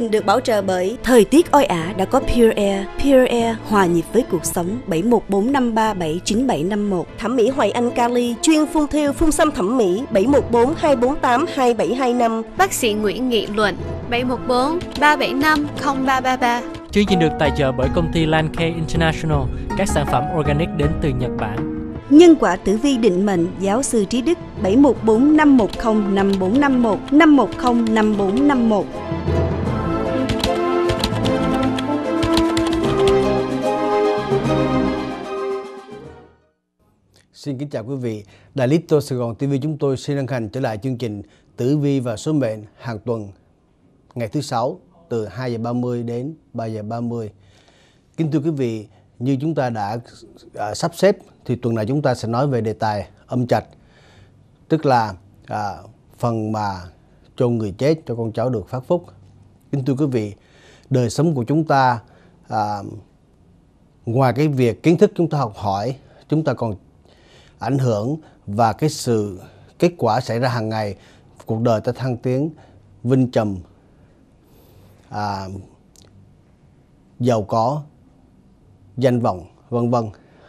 trình được bảo trợ bởi Thời tiết oi ả đã có Pure Air. Pure Air hòa nhịp với cuộc sống 714537751. Thẩm mỹ Hoài Anh Cali chuyên phun thiêu phun xăm thẩm mỹ 71424827225. Bác sĩ Nguyễn Nghị Luận 714 375 0333. Chương trình được tài trợ bởi công ty Lankei International, các sản phẩm organic đến từ Nhật Bản. Nhân quả tử vi định mệnh giáo sư trí đức 714 510 5451 510 5451 Xin kính chào quý vị. đại lý Tô Sài Gòn TV chúng tôi xin đăng hành trở lại chương trình Tử vi và số mệnh hàng tuần ngày thứ sáu từ 2 giờ 30 đến 3 giờ 30. Kính thưa quý vị, như chúng ta đã à, sắp xếp thì tuần này chúng ta sẽ nói về đề tài âm trạch. Tức là à, phần mà cho người chết cho con cháu được phát phúc. Kính thưa quý vị, đời sống của chúng ta à, ngoài cái việc kiến thức chúng ta học hỏi chúng ta còn ảnh hưởng và cái sự kết quả xảy ra hàng ngày cuộc đời ta thăng tiến vinh trầm à, giàu có danh vọng vân vân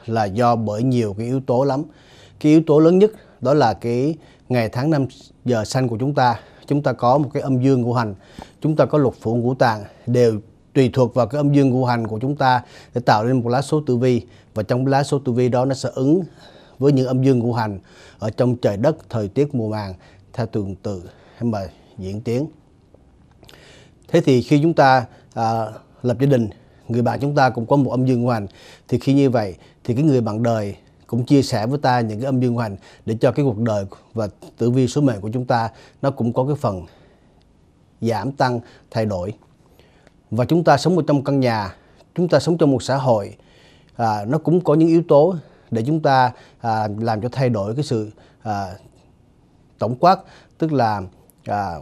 là do bởi nhiều cái yếu tố lắm cái yếu tố lớn nhất đó là cái ngày tháng năm giờ sanh của chúng ta chúng ta có một cái âm dương ngũ hành chúng ta có lục phủ ngũ tạng đều tùy thuộc vào cái âm dương ngũ hành của chúng ta để tạo nên một lá số tử vi và trong lá số tử vi đó nó sẽ ứng với những âm dương ngũ hành ở trong trời đất thời tiết mùa màng theo tuần tự hay mà diễn tiến. Thế thì khi chúng ta à, lập gia đình, người bạn chúng ta cũng có một âm dương ngũ hành thì khi như vậy thì cái người bạn đời cũng chia sẻ với ta những cái âm dương ngũ hành để cho cái cuộc đời và tử vi số mệnh của chúng ta nó cũng có cái phần giảm tăng thay đổi và chúng ta sống ở trong căn nhà chúng ta sống trong một xã hội à, nó cũng có những yếu tố để chúng ta à, làm cho thay đổi cái sự à, tổng quát tức là à,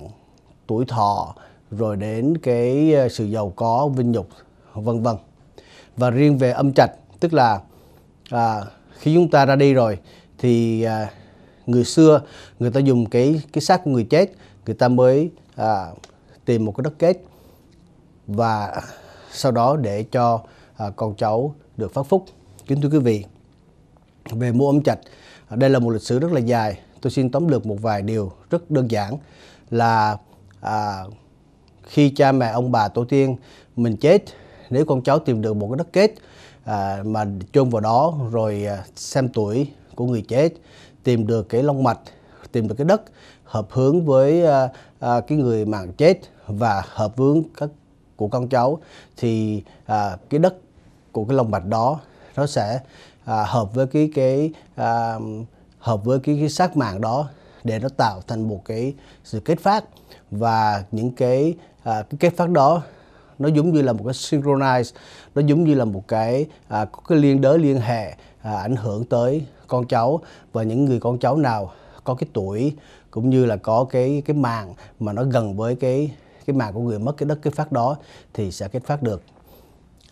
tuổi thọ rồi đến cái à, sự giàu có vinh nhục vân vân và riêng về âm trạch tức là à, khi chúng ta ra đi rồi thì à, người xưa người ta dùng cái cái xác của người chết người ta mới à, tìm một cái đất kết và sau đó để cho à, con cháu được phát phúc kính thưa quý vị về mua âm trạch. Đây là một lịch sử rất là dài. Tôi xin tóm lược một vài điều rất đơn giản là à, khi cha mẹ ông bà tổ tiên mình chết nếu con cháu tìm được một cái đất kết à, mà chôn vào đó rồi à, xem tuổi của người chết tìm được cái long mạch tìm được cái đất hợp hướng với à, à, cái người mạng chết và hợp hướng các của con cháu thì à, cái đất của cái long mạch đó nó sẽ à, hợp với cái cái à, hợp với cái, cái sắc màng đó để nó tạo thành một cái sự kết phát và những cái à, cái kết phát đó nó giống như là một cái synchronize nó giống như là một cái à, có cái liên đới liên hệ à, ảnh hưởng tới con cháu và những người con cháu nào có cái tuổi cũng như là có cái cái màng mà nó gần với cái cái màng của người mất cái đất kết phát đó thì sẽ kết phát được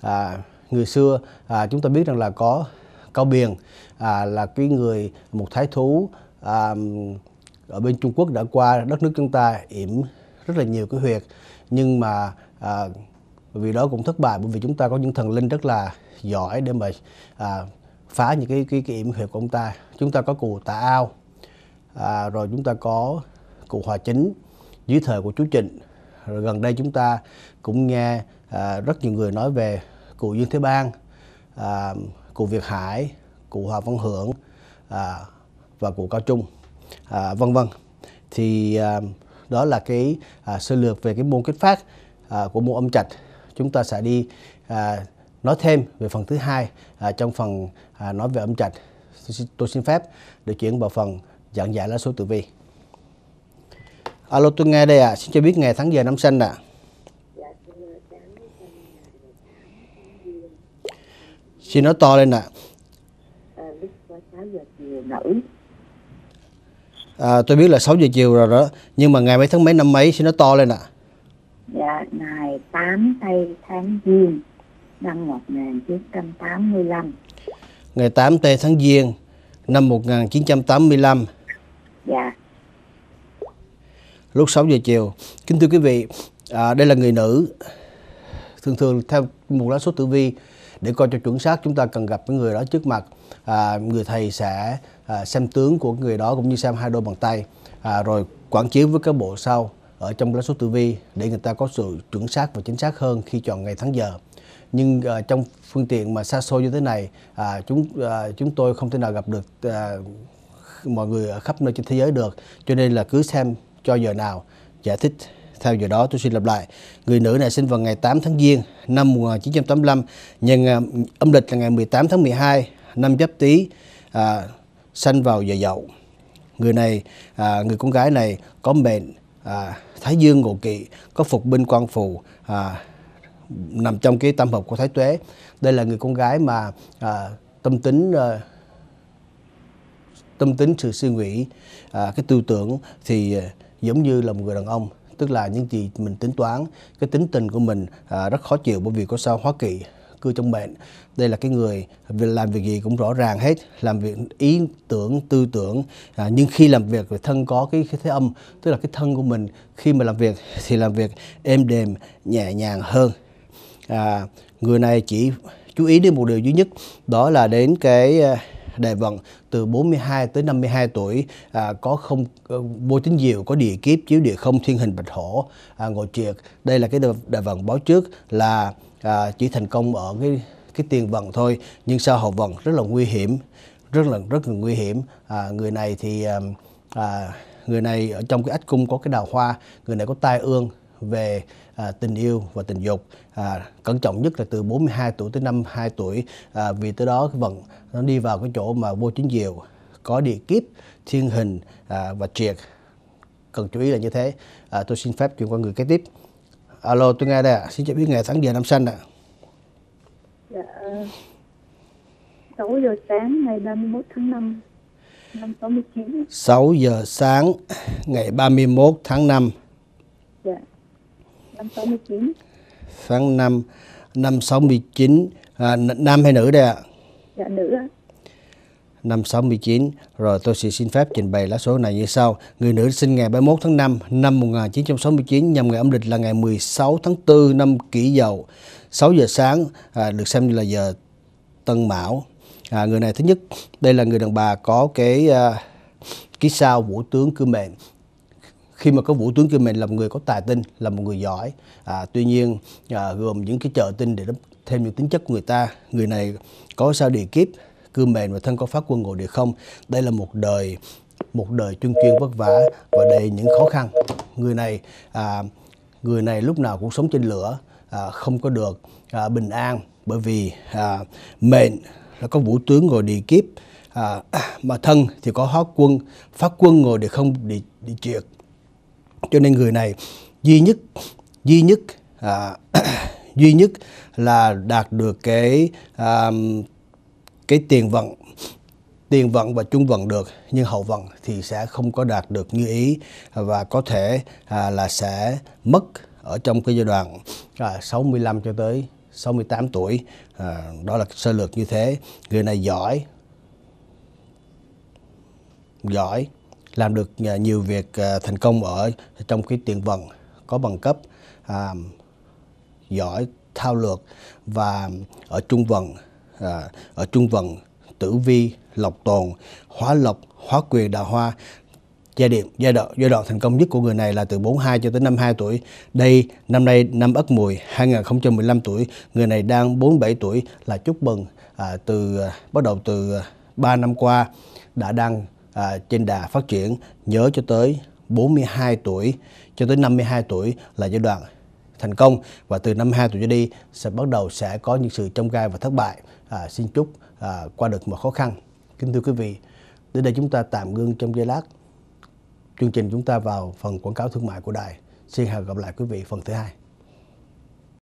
à, người xưa à, chúng ta biết rằng là có Cao Biền à, là cái người một thái thú à, ở bên Trung Quốc đã qua đất nước chúng ta yểm rất là nhiều cái huyệt nhưng mà à, vì đó cũng thất bại bởi vì chúng ta có những thần linh rất là giỏi để mà à, phá những cái cái, cái yểm huyệt của ông ta chúng ta có cụ Tạ Ao à, rồi chúng ta có cụ Hòa Chính dưới thời của chú Trịnh rồi gần đây chúng ta cũng nghe à, rất nhiều người nói về cụ Dương Thế Bang à, cụ Việt Hải, cụ Hòa Văn Hưởng à, và cụ Cao Trung à, vân vân. Thì à, đó là cái à, sơ lược về cái môn kết phát à, của môn âm trạch. Chúng ta sẽ đi à, nói thêm về phần thứ hai à, trong phần à, nói về âm trạch. Tôi, tôi xin phép được chuyển vào phần giảng giải lá số tử vi. Alo tôi nghe đây ạ, à. xin cho biết ngày tháng giờ năm sinh ạ. À. Xin nói to lên ạ. À, lúc 6 giờ chiều nữ. À, tôi biết là 6 giờ chiều rồi đó, nhưng mà ngày mấy tháng mấy năm mấy xin nói to lên ạ. Dạ, ngày 8 tây tháng Giêng năm 1985. Ngày 8 tây tháng Giêng năm 1985. Dạ. Lúc 6 giờ chiều. Kính thưa quý vị, à, đây là người nữ. Thường thường theo một lá số tử vi để coi cho chuẩn xác chúng ta cần gặp cái người đó trước mặt à, người thầy sẽ à, xem tướng của người đó cũng như xem hai đôi bàn tay à, rồi quảng chiếu với cái bộ sau ở trong lá số tử vi để người ta có sự chuẩn xác và chính xác hơn khi chọn ngày tháng giờ nhưng à, trong phương tiện mà xa xôi như thế này à, chúng à, chúng tôi không thể nào gặp được à, mọi người ở khắp nơi trên thế giới được cho nên là cứ xem cho giờ nào giải thích theo giờ đó, tôi xin lặp lại, người nữ này sinh vào ngày 8 tháng Giêng năm 1985, nhân à, âm lịch là ngày 18 tháng 12 năm Giáp Tý, à, sanh vào giờ dậu. Người này, à, người con gái này có mệnh à, Thái Dương Ngộ Kỵ, có phục binh quan phù, à, nằm trong cái tam hợp của Thái Tuế. Đây là người con gái mà à, tâm tính à, tâm tính sự suy nghĩ à, cái tư tưởng thì à, giống như là một người đàn ông tức là những gì mình tính toán cái tính tình của mình à, rất khó chịu bởi vì có sao hóa kỳ cư trong bệnh đây là cái người làm việc gì cũng rõ ràng hết làm việc ý tưởng tư tưởng à, nhưng khi làm việc thì thân có cái, cái thế âm tức là cái thân của mình khi mà làm việc thì làm việc êm đềm nhẹ nhàng hơn à, người này chỉ chú ý đến một điều duy nhất đó là đến cái à, Đài Vận từ 42 tới 52 tuổi à, có không ờ, vô chính diệu có địa kiếp chiếu địa không thiên hình bạch hổ à, ngồi triệt đây là cái Đài Vận báo trước là à, chỉ thành công ở cái cái tiền vận thôi nhưng sau hậu vận rất là nguy hiểm rất là rất là nguy hiểm à, người này thì à, à người này ở trong cái ách cung có cái đào hoa người này có tai ương về à, tình yêu và tình dục à, cẩn trọng nhất là từ 42 tuổi tới 52 tuổi à, vì tới đó cái nó đi vào cái chỗ mà vô chính diệu có địa kiếp thiên hình à, và triệt cần chú ý là như thế à, tôi xin phép chuyển qua người kế tiếp alo tôi nghe đây ạ xin cho biết ngày tháng giờ năm sinh ạ dạ 6 giờ sáng ngày 31 tháng 5 năm 69 6 giờ sáng ngày 31 tháng 5 dạ năm 1969. Tháng 5 năm 69 à, nam hay nữ đây ạ? Dạ nữ ạ. Năm 69 rồi tôi sẽ xin phép trình bày lá số này như sau. Người nữ sinh ngày 31 tháng 5 năm 1969 nhằm ngày âm lịch là ngày 16 tháng 4 năm Kỷ Dậu. 6 giờ sáng à, được xem như là giờ Tân Mão. À, người này thứ nhất, đây là người đàn bà có cái à, ký sao vũ tướng cư mệnh khi mà có vũ tướng kim mình là một người có tài tinh là một người giỏi à, tuy nhiên à, gồm những cái trợ tinh để thêm những tính chất của người ta người này có sao địa kiếp cư mền và thân có phát quân ngộ địa không đây là một đời một đời chuyên chuyên vất vả và đầy những khó khăn người này à, người này lúc nào cũng sống trên lửa à, không có được à, bình an bởi vì à, mệnh là có vũ tướng ngồi địa kiếp à, mà thân thì có hóa quân phát quân ngồi địa không địa, địa triệt cho nên người này duy nhất duy nhất à, duy nhất là đạt được cái à, cái tiền vận tiền vận và trung vận được nhưng hậu vận thì sẽ không có đạt được như ý và có thể à, là sẽ mất ở trong cái giai đoạn à, 65 cho tới 68 tuổi à, đó là sơ lược như thế người này giỏi giỏi làm được à, nhiều việc à, thành công ở trong cái tiền vận có bằng cấp à, giỏi thao lược và ở trung vận à, ở trung vận tử vi lộc tồn hóa lộc hóa quyền đào hoa giai điểm giai đoạn giai đoạn thành công nhất của người này là từ 42 cho tới 52 tuổi. Đây năm nay năm Ất Mùi 2015 tuổi, người này đang 47 tuổi là chúc mừng à, từ à, bắt đầu từ 3 năm qua đã đang à, trên đà phát triển nhớ cho tới 42 tuổi cho tới 52 tuổi là giai đoạn thành công và từ 52 tuổi cho đi sẽ bắt đầu sẽ có những sự trong gai và thất bại. À, xin chúc à, qua được mọi khó khăn. Kính thưa quý vị, đến đây chúng ta tạm ngưng trong giây lát. Chương trình chúng ta vào phần quảng cáo thương mại của đài. Xin hẹn gặp lại quý vị phần thứ hai.